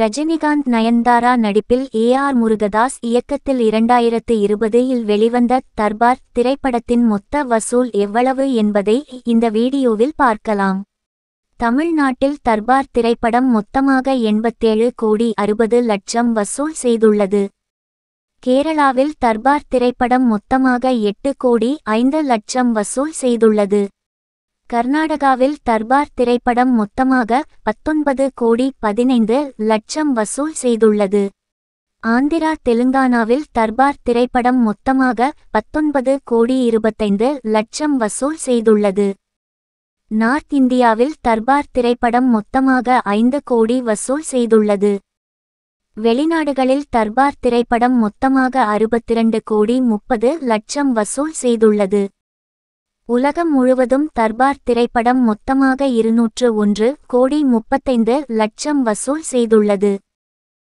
ரஜினிகாந்த் நயன்தாரா நடிப்பில் A R Murugadoss இயக்கத்தில் இரண்டாயிரத்து இருபதில் வெளிவந்த தர்பார் திரைப்படத்தின் மொத்த வசூல் எவ்வளவு என்பதை இந்த வீடியோவில் பார்க்கலாம் தமிழ்நாட்டில் தர்பார் திரைப்படம் மொத்தமாக எண்பத்தேழு கோடி அறுபது லட்சம் வசூல் செய்துள்ளது கேரளாவில் தர்பார் திரைப்படம் மொத்தமாக எட்டு கோடி ஐந்து லட்சம் வசூல் செய்துள்ளது கர்நாடகாவில் தர்பார் திரைப்படம் மொத்தமாக பத்தொன்பது கோடி பதினைந்து லட்சம் வசூல் செய்துள்ளது ஆந்திரா தெலுங்கானாவில் தர்பார் திரைப்படம் மொத்தமாக பத்தொன்பது கோடி இருபத்தைந்து லட்சம் வசூல் செய்துள்ளது நார்த் இந்தியாவில் தர்பார் திரைப்படம் மொத்தமாக ஐந்து கோடி வசூல் செய்துள்ளது வெளிநாடுகளில் தர்பார் திரைப்படம் மொத்தமாக அறுபத்திரண்டு கோடி முப்பது லட்சம் வசூல் செய்துள்ளது உலகம் முழுவதும் தர்பார் திரைப்படம் மொத்தமாக இருநூற்று ஒன்று கோடி முப்பத்தைந்து லட்சம் வசூல் செய்துள்ளது